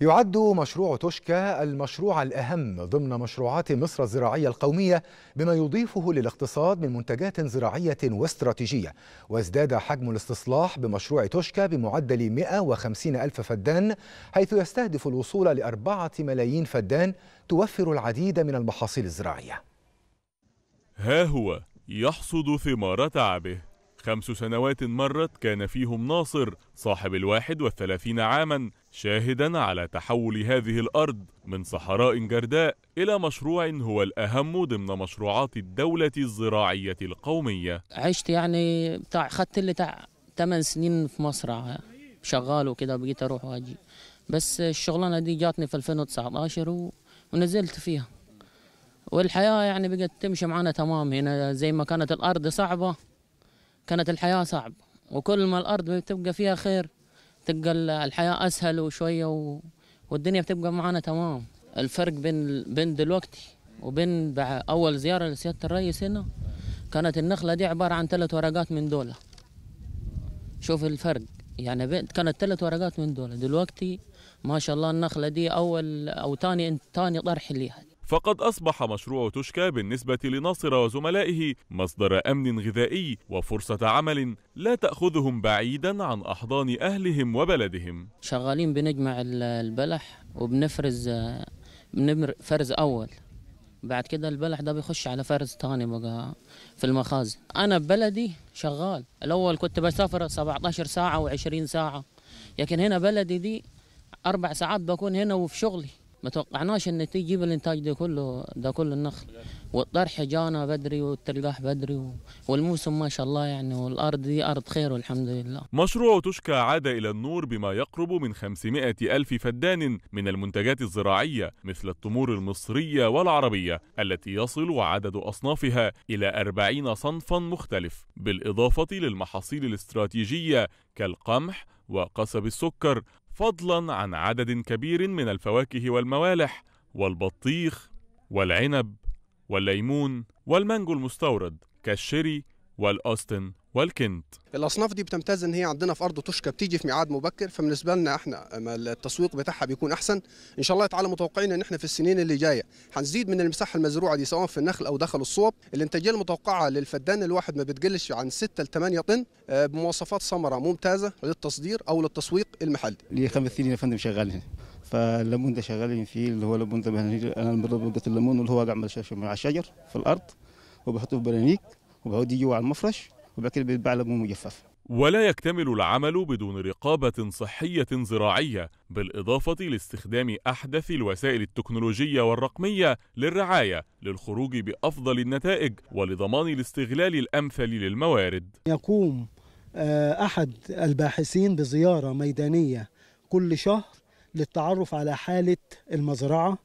يعد مشروع توشكا المشروع الأهم ضمن مشروعات مصر الزراعية القومية بما يضيفه للاقتصاد من منتجات زراعية واستراتيجية وازداد حجم الاستصلاح بمشروع توشكا بمعدل 150 ألف فدان حيث يستهدف الوصول لأربعة ملايين فدان توفر العديد من المحاصيل الزراعية ها هو يحصد ثمار تعبه خمس سنوات مرت كان فيهم ناصر صاحب الواحد والثلاثين عاما شاهدا على تحول هذه الأرض من صحراء جرداء إلى مشروع هو الأهم ضمن مشروعات الدولة الزراعية القومية عشت يعني بتاع خدت اللي تاع 8 سنين في مصر آه، شغال وكده بقيت أروح وأجي بس الشغلانة دي جاتني في 2019 ونزلت فيها والحياة يعني بقت تمشي معانا تمام هنا زي ما كانت الأرض صعبة كانت الحياة صعبة وكل ما الأرض بتبقى فيها خير تبقى الحياة أسهل وشوية و... والدنيا بتبقى معانا تمام الفرق بين بين دلوقتي وبين أول زيارة لسيادة الرئيس هنا كانت النخلة دي عبارة عن ثلاث ورقات من دولة شوف الفرق يعني كانت ثلاث ورقات من دولة دلوقتي ما شاء الله النخلة دي أول أو تاني تاني طرح ليها فقد أصبح مشروع توشكا بالنسبة لناصر وزملائه مصدر أمن غذائي وفرصة عمل لا تأخذهم بعيدا عن أحضان أهلهم وبلدهم شغالين بنجمع البلح وبنفرز فرز أول بعد كده البلح ده بيخش على فرز تاني بقى في المخازن أنا ببلدي شغال الأول كنت بسافر 17 ساعة و20 ساعة لكن هنا بلدي دي أربع ساعات بكون هنا وفي شغلي ما توقعناش ان تجيب الانتاج ده كله ده كله النخل والطرح جانا بدري والتلقاح بدري والموسم ما شاء الله يعني والارض دي ارض خير والحمد لله. مشروع تشكى عاد الى النور بما يقرب من 500 الف فدان من المنتجات الزراعيه مثل التمور المصريه والعربيه التي يصل عدد اصنافها الى 40 صنفا مختلف بالاضافه للمحاصيل الاستراتيجيه كالقمح وقصب السكر فضلا عن عدد كبير من الفواكه والموالح والبطيخ والعنب والليمون والمانجو المستورد كالشيري والاوستن والكنت الاصناف دي بتمتاز ان هي عندنا في ارض توشكا بتيجي في ميعاد مبكر فبالنسبه لنا احنا التسويق بتاعها بيكون احسن ان شاء الله تعالى متوقعين ان احنا في السنين اللي جايه هنزيد من المساحه المزروعه دي سواء في النخل او دخل الصوب الانتاجيه المتوقعه للفدان الواحد ما بتقلش عن 6 ل 8 طن آه، بمواصفات ثمره ممتازه للتصدير او للتسويق المحلي لي خمس سنين يا فندم شغال هنا فالليمون ده شغالين فيه اللي هو ليمون ده انا بضبط الليمون واللي هو قاعد على الشجر في الارض وبحطه في برانيك وبيعود يجوا على المفرش وبعد كده بيتباع لبن مجفف ولا يكتمل العمل بدون رقابة صحية زراعية بالإضافة لاستخدام أحدث الوسائل التكنولوجية والرقمية للرعاية للخروج بأفضل النتائج ولضمان الاستغلال الأمثل للموارد يقوم آه، أحد الباحثين بزيارة ميدانية كل شهر للتعرف على حالة المزرعة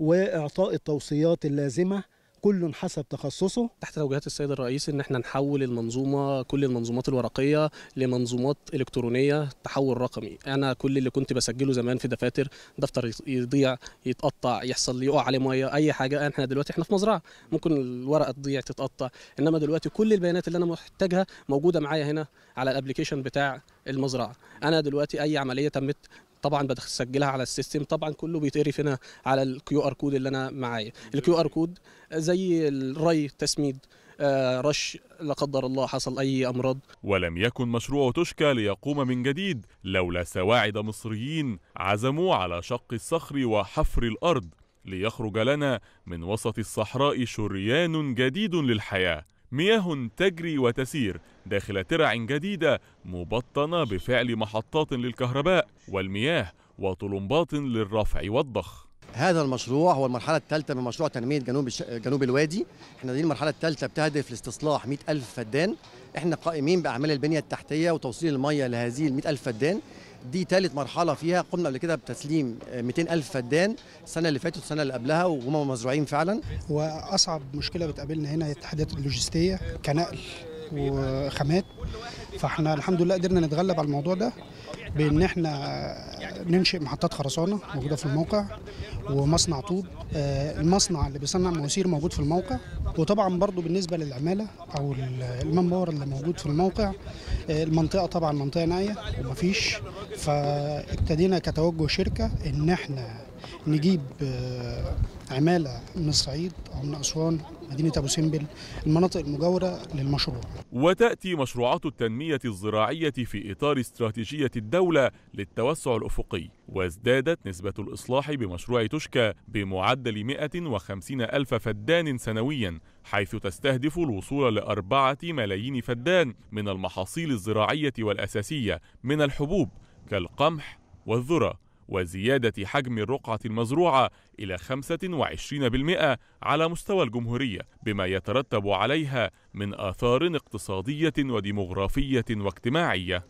وإعطاء التوصيات اللازمة كل حسب تخصصه تحت توجيهات السيد الرئيس ان احنا نحول المنظومه كل المنظومات الورقيه لمنظومات الكترونيه تحول رقمي انا كل اللي كنت بسجله زمان في دفاتر دفتر يضيع يتقطع يحصل لي يقع عليه ميه اي حاجه احنا دلوقتي احنا في مزرعه ممكن الورقه تضيع تتقطع انما دلوقتي كل البيانات اللي انا محتاجها موجوده معايا هنا على الابلكيشن بتاع المزرعه انا دلوقتي اي عمليه تمت طبعا بسجلها على السيستم طبعا كله بيتقرف هنا على الكيو ار كود اللي انا معايا الكيو ار كود زي الري تسميد آه، رش لا قدر الله حصل أي أمراض ولم يكن مشروع توشكا ليقوم من جديد لولا سواعد مصريين عزموا على شق الصخر وحفر الأرض ليخرج لنا من وسط الصحراء شريان جديد للحياة مياه تجري وتسير داخل ترع جديدة مبطنة بفعل محطات للكهرباء والمياه وطلمبات للرفع والضخ هذا المشروع هو المرحلة الثالثة من مشروع تنمية جنوب الش... جنوب الوادي، احنا دي المرحلة الثالثة بتهدف لاستصلاح 100 ألف فدان، احنا قائمين بأعمال البنية التحتية وتوصيل المية لهذه ال 100 ألف فدان، دي ثالث مرحله فيها قمنا قبل كده بتسليم 200 آه، الف فدان السنه اللي فاتت والسنه اللي قبلها وهم مزروعين فعلا واصعب مشكله بتقابلنا هنا هي التحديات اللوجستيه كنقل وخامات فاحنا الحمد لله قدرنا نتغلب على الموضوع ده بان احنا آه، ننشئ محطات خرسانه موجوده في الموقع ومصنع طوب آه، المصنع اللي بيصنع مواسير موجود في الموقع وطبعا برضو بالنسبه للعماله او المان باور اللي موجود في الموقع آه، المنطقه طبعا منطقه نائيه ومفيش فابتدينا كتوجه شركه ان احنا نجيب عماله من الصعيد او من اسوان مدينه ابو سمبل المناطق المجاوره للمشروع. وتاتي مشروعات التنميه الزراعيه في اطار استراتيجيه الدوله للتوسع الافقي، وازدادت نسبه الاصلاح بمشروع تشكى بمعدل 150 الف فدان سنويا حيث تستهدف الوصول لأربعة ملايين فدان من المحاصيل الزراعية والأساسية من الحبوب كالقمح والذرة وزيادة حجم الرقعة المزروعة إلى 25% على مستوى الجمهورية بما يترتب عليها من آثار اقتصادية وديمغرافية واجتماعية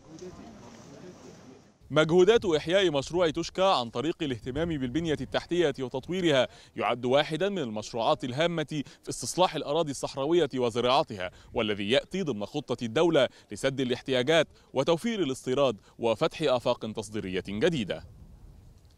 مجهودات إحياء مشروع توشكا عن طريق الاهتمام بالبنية التحتية وتطويرها يعد واحدا من المشروعات الهامة في استصلاح الأراضي الصحراوية وزراعتها والذي يأتي ضمن خطة الدولة لسد الاحتياجات وتوفير الاستيراد وفتح آفاق تصديرية جديدة